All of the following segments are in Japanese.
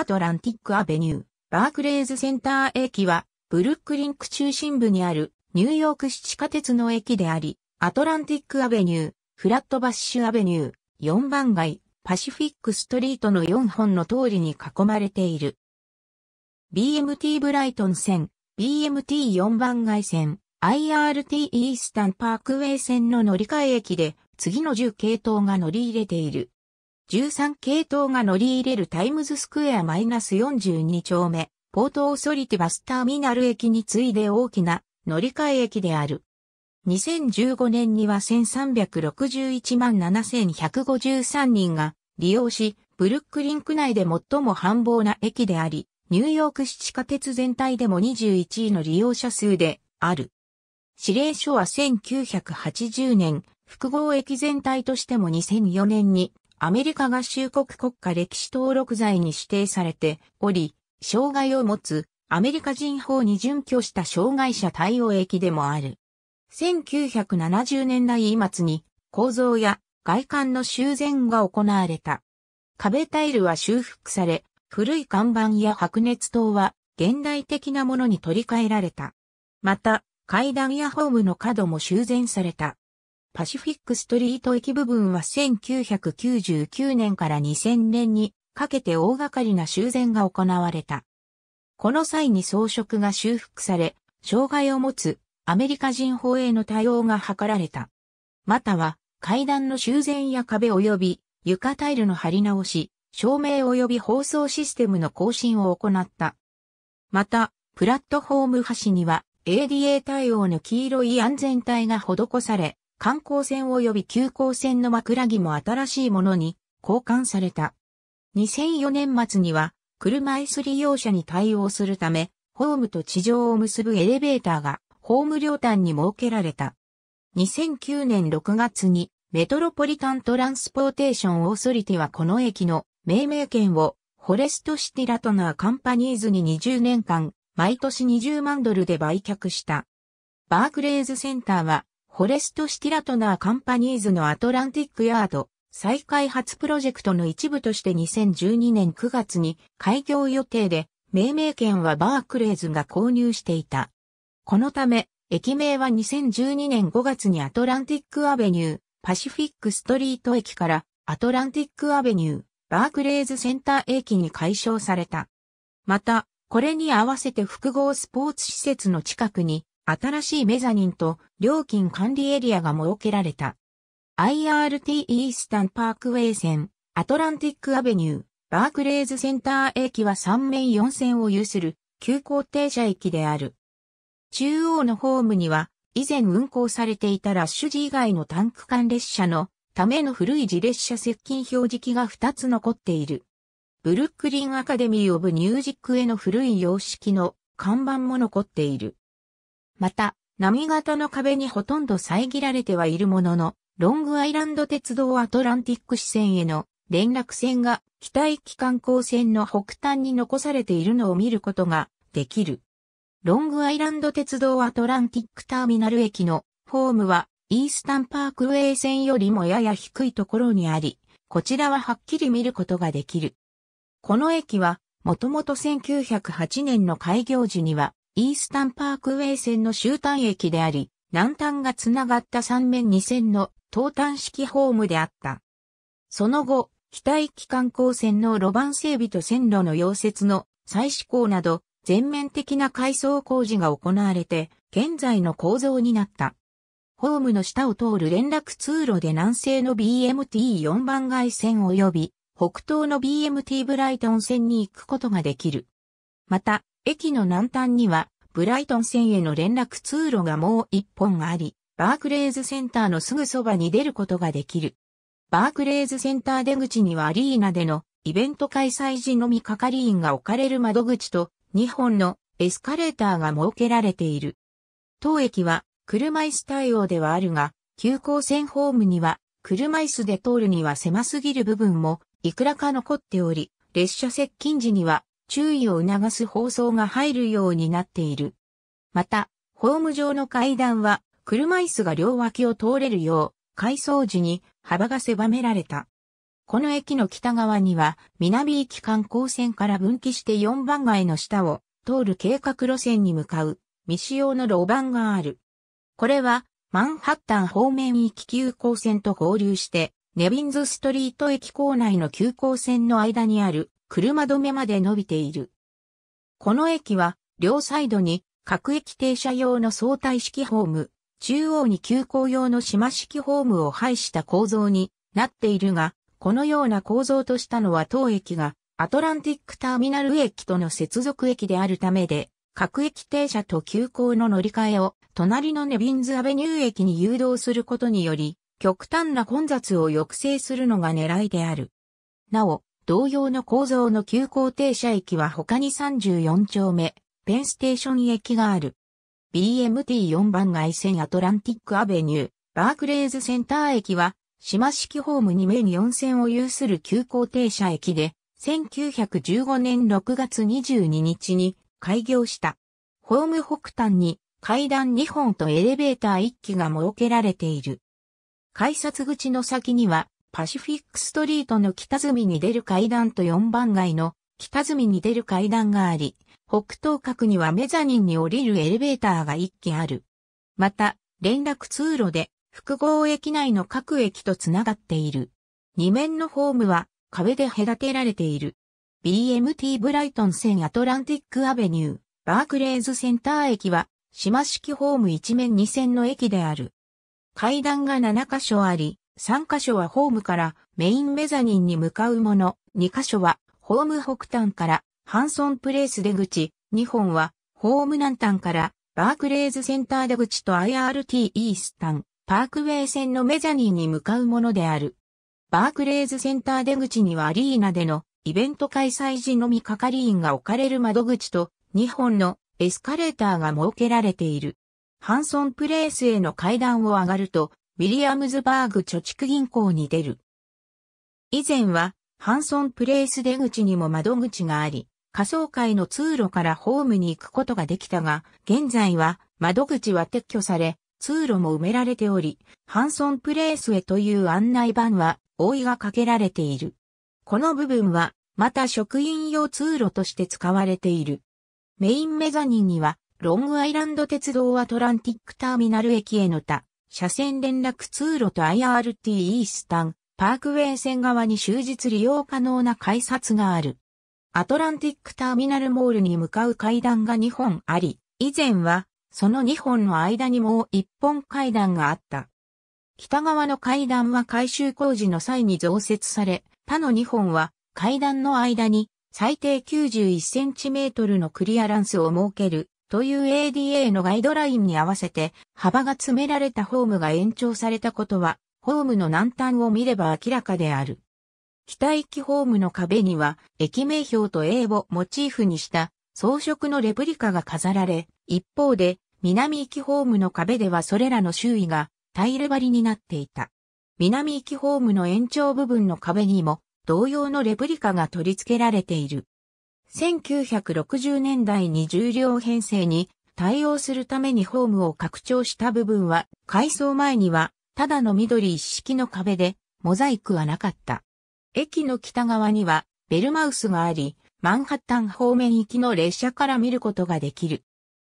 アトランティックアベニュー、バークレーズセンター駅は、ブルックリンク中心部にあるニューヨーク市地下鉄の駅であり、アトランティックアベニュー、フラットバッシュアベニュー、4番街、パシフィックストリートの4本の通りに囲まれている。BMT ブライトン線、BMT4 番街線、IRT イースタンパークウェイ線の乗り換え駅で、次の10系統が乗り入れている。13系統が乗り入れるタイムズスクエアマイナス -42 丁目、ポートオーソリティバスターミナル駅に次いで大きな乗り換え駅である。2015年には1361万7153人が利用し、ブルックリンク内で最も繁忙な駅であり、ニューヨーク市地下鉄全体でも21位の利用者数である。指令書は1980年、複合駅全体としても2004年にアメリカ合衆国国家歴史登録財に指定されており、障害を持つアメリカ人法に準拠した障害者対応駅でもある。1970年代末に構造や外観の修繕が行われた。壁タイルは修復され、古い看板や白熱灯は現代的なものに取り替えられた。また、階段やホームの角も修繕された。パシフィックストリート駅部分は1999年から2000年にかけて大掛かりな修繕が行われた。この際に装飾が修復され、障害を持つアメリカ人法への対応が図られた。または階段の修繕や壁及び床タイルの張り直し、照明及び放送システムの更新を行った。また、プラットフォーム端には ADA 対応の黄色い安全帯が施され、観光船及び急行船の枕木も新しいものに交換された。2004年末には車椅子利用者に対応するため、ホームと地上を結ぶエレベーターがホーム両端に設けられた。2009年6月にメトロポリタントランスポーテーションオーソリティはこの駅の命名権をフォレストシティラトナーカンパニーズに20年間毎年20万ドルで売却した。バークレーズセンターはフォレストシティラトナーカンパニーズのアトランティックヤード再開発プロジェクトの一部として2012年9月に開業予定で、命名権はバークレーズが購入していた。このため、駅名は2012年5月にアトランティックアベニュー、パシフィックストリート駅からアトランティックアベニュー、バークレーズセンター駅に解消された。また、これに合わせて複合スポーツ施設の近くに新しいメザニンと料金管理エリアが設けられた。IRT イースタンパークウェイ線、アトランティックアベニュー、バークレーズセンター駅は3面4線を有する急行停車駅である。中央のホームには以前運行されていたラッシュ時以外のタンク間列車のための古い自列車接近表示器が2つ残っている。ブルックリンアカデミー・オブ・ミュージックへの古い様式の看板も残っている。また、波型の壁にほとんど遮られてはいるものの、ロングアイランド鉄道アトランティック支線への連絡線が北駅観光線の北端に残されているのを見ることができる。ロングアイランド鉄道アトランティックターミナル駅のホームはイースタンパークウェイ線よりもやや低いところにあり、こちらははっきり見ることができる。この駅はもともと1908年の開業時にはイースタンパークウェイ線の終端駅であり、南端がつながった3面2線の東端式ホームであった。その後、北駅観光線の路盤整備と線路の溶接の再施工など、全面的な改装工事が行われて、現在の構造になった。ホームの下を通る連絡通路で南西の BMT4 番街線及び北東の BMT ブライトン線に行くことができる。また、駅の南端には、ブライトン線への連絡通路がもう一本あり、バークレーズセンターのすぐそばに出ることができる。バークレーズセンター出口にはアリーナでのイベント開催時のみ係員が置かれる窓口と2本のエスカレーターが設けられている。当駅は車椅子対応ではあるが、急行線ホームには車椅子で通るには狭すぎる部分もいくらか残っており、列車接近時には注意を促す放送が入るようになっている。また、ホーム上の階段は、車椅子が両脇を通れるよう、改装時に幅が狭められた。この駅の北側には、南行き観光線から分岐して4番街の下を通る計画路線に向かう未使用の路盤がある。これは、マンハッタン方面行き急行線と合流して、ネビンズストリート駅構内の急行線の間にある車止めまで伸びている。この駅は、両サイドに各駅停車用の相対式ホーム、中央に急行用の島式ホームを配した構造になっているが、このような構造としたのは当駅がアトランティックターミナル駅との接続駅であるためで、各駅停車と急行の乗り換えを隣のネビンズアベニュー駅に誘導することにより、極端な混雑を抑制するのが狙いである。なお、同様の構造の急行停車駅は他に34丁目、ペンステーション駅がある。BMT4 番街線アトランティックアベニュー、バークレーズセンター駅は、島式ホーム2面4線を有する急行停車駅で、1915年6月22日に開業した。ホーム北端に階段2本とエレベーター1機が設けられている。改札口の先にはパシフィックストリートの北隅に出る階段と4番街の北隅に出る階段があり、北東角にはメザニンに降りるエレベーターが1機ある。また、連絡通路で複合駅内の各駅とつながっている。2面のホームは壁で隔てられている。BMT ブライトン線アトランティックアベニュー、バークレーズセンター駅は島式ホーム1面2線の駅である。階段が7箇所あり、3箇所はホームからメインメザニンに向かうもの、2箇所はホーム北端からハンソンプレイス出口、2本はホーム南端からバークレーズセンター出口と IRT イースタン、パークウェイ線のメザニンに向かうものである。バークレーズセンター出口にはアリーナでのイベント開催時のみ係員が置かれる窓口と2本のエスカレーターが設けられている。ハンソンプレイスへの階段を上がるとウィリアムズバーグ貯蓄銀行に出る。以前は、ハンソンプレイス出口にも窓口があり、仮想会の通路からホームに行くことができたが、現在は窓口は撤去され、通路も埋められており、ハンソンプレイスへという案内板は覆いがかけられている。この部分は、また職員用通路として使われている。メインメザニンには、ロングアイランド鉄道アトランティックターミナル駅への他、車線連絡通路と IRT イースタン、パークウェイ線側に終日利用可能な改札がある。アトランティックターミナルモールに向かう階段が2本あり、以前はその2本の間にもう1本階段があった。北側の階段は改修工事の際に増設され、他の2本は階段の間に最低91センチメートルのクリアランスを設けるという ADA のガイドラインに合わせて幅が詰められたホームが延長されたことは、ホームの南端を見れば明らかである。北行きホームの壁には、駅名標と英語モチーフにした装飾のレプリカが飾られ、一方で、南行きホームの壁ではそれらの周囲がタイル張りになっていた。南行きホームの延長部分の壁にも同様のレプリカが取り付けられている。1960年代に重量編成に対応するためにホームを拡張した部分は、改装前には、ただの緑一式の壁で、モザイクはなかった。駅の北側には、ベルマウスがあり、マンハッタン方面行きの列車から見ることができる。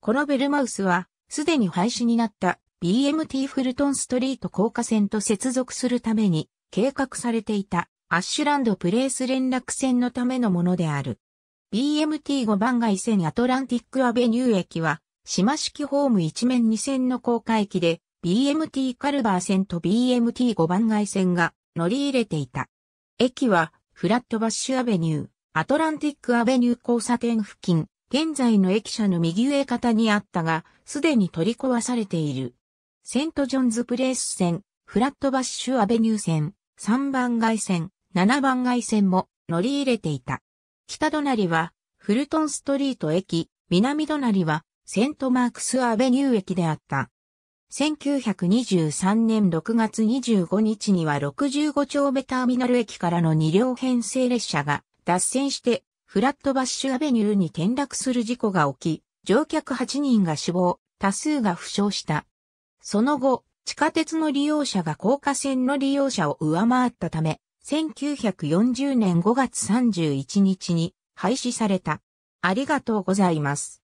このベルマウスは、すでに廃止になった BMT フルトンストリート高架線と接続するために計画されていたアッシュランドプレース連絡線のためのものである。BMT5 番街線アトランティックアベニュー駅は、島式ホーム一面2線の高架駅で、BMT カルバー線と BMT5 番街線が乗り入れていた。駅は、フラットバッシュアベニュー、アトランティックアベニュー交差点付近、現在の駅舎の右上方にあったが、すでに取り壊されている。セントジョンズプレイス線、フラットバッシュアベニュー線、3番街線、7番街線も乗り入れていた。北隣はフルトンストリート駅、南隣はセントマークスアベニュー駅であった。1923年6月25日には65丁目ターミナル駅からの2両編成列車が脱線してフラットバッシュアベニューに転落する事故が起き、乗客8人が死亡、多数が負傷した。その後、地下鉄の利用者が高架線の利用者を上回ったため、1940年5月31日に廃止された。ありがとうございます。